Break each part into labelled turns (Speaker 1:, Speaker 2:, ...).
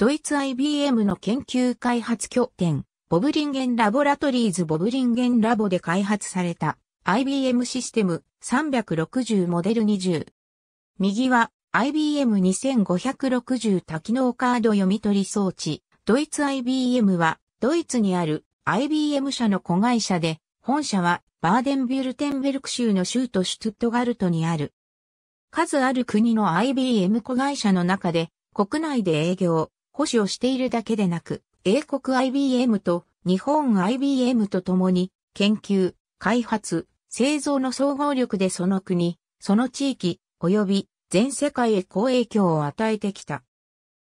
Speaker 1: ドイツ IBM の研究開発拠点、ボブリンゲンラボラトリーズボブリンゲンラボで開発された IBM システム360モデル20。右は IBM2560 多機能カード読み取り装置。ドイツ IBM はドイツにある IBM 社の子会社で、本社はバーデンビュルテンベルク州の州都シュトゥットガルトにある。数ある国の IBM 子会社の中で、国内で営業、保守をしているだけでなく、英国 IBM と日本 IBM と共に研究、開発、製造の総合力でその国、その地域、及び全世界へ好影響を与えてきた。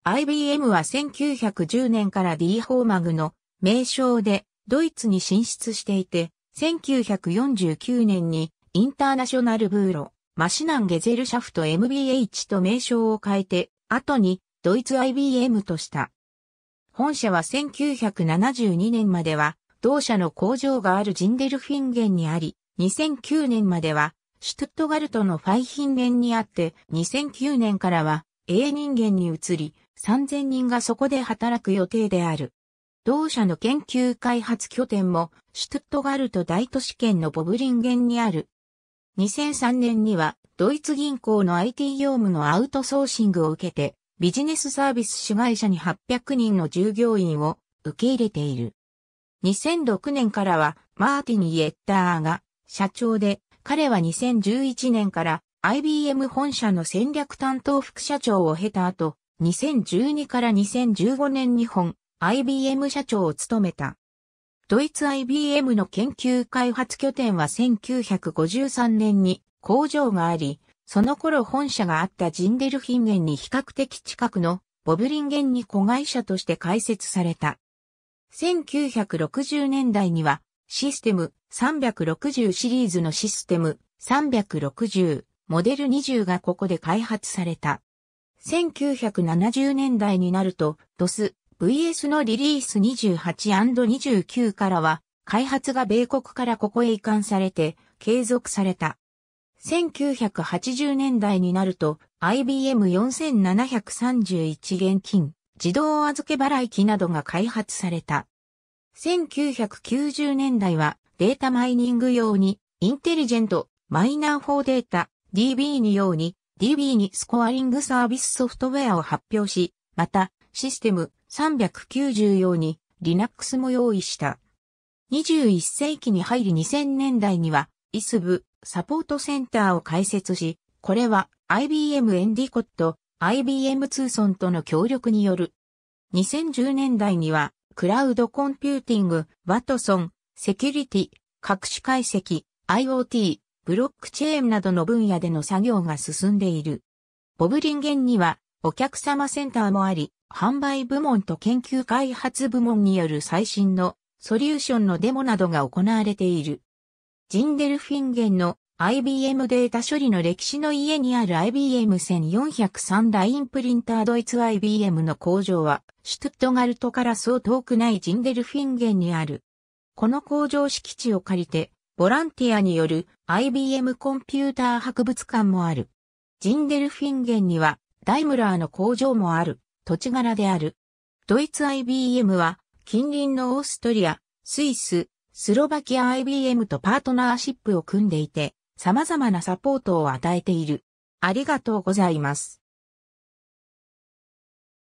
Speaker 1: IBM は1910年から D ホーマグの名称でドイツに進出していて、1949年にインターナショナルブーロ、マシナンゲゼルシャフト MBH と名称を変えて、後にドイツ IBM とした。本社は1972年までは、同社の工場があるジンデルフィンゲンにあり、2009年までは、シュトゥットガルトのファイヒンゲンにあって、2009年からは、A 人間に移り、3000人がそこで働く予定である。同社の研究開発拠点も、シュトゥットガルト大都市圏のボブリンゲンにある。2003年には、ドイツ銀行の IT 業務のアウトソーシングを受けて、ビジネスサービス主会社に800人の従業員を受け入れている。2006年からはマーティニ・ー・エッターが社長で、彼は2011年から IBM 本社の戦略担当副社長を経た後、2012から2015年日本 IBM 社長を務めた。ドイツ IBM の研究開発拠点は1953年に工場があり、その頃本社があったジンデルヒンゲンに比較的近くのボブリンゲンに子会社として開設された。1960年代にはシステム360シリーズのシステム360モデル20がここで開発された。1970年代になると DOS VS のリリース 28&29 からは開発が米国からここへ移管されて継続された。1980年代になると IBM4731 現金、自動預け払い機などが開発された。1990年代はデータマイニング用にインテリジェントマイナー4データ DB に用に DB にスコアリングサービスソフトウェアを発表し、またシステム390用に Linux も用意した。21世紀に入り2000年代には ISV サポートセンターを開設し、これは IBM エンディコット、IBM ツーソンとの協力による。2010年代には、クラウドコンピューティング、ワトソン、セキュリティ、各種解析、IoT、ブロックチェーンなどの分野での作業が進んでいる。ボブリンゲンには、お客様センターもあり、販売部門と研究開発部門による最新のソリューションのデモなどが行われている。ジンデルフィンゲンの IBM データ処理の歴史の家にある IBM1403 ラインプリンタードイツ IBM の工場は、シュトゥットガルトからそう遠くないジンデルフィンゲンにある。この工場敷地を借りて、ボランティアによる IBM コンピューター博物館もある。ジンデルフィンゲンには、ダイムラーの工場もある、土地柄である。ドイツ IBM は、近隣のオーストリア、スイス、スロバキア IBM とパートナーシップを組んでいて、様々なサポートを与えている。ありがとうございます。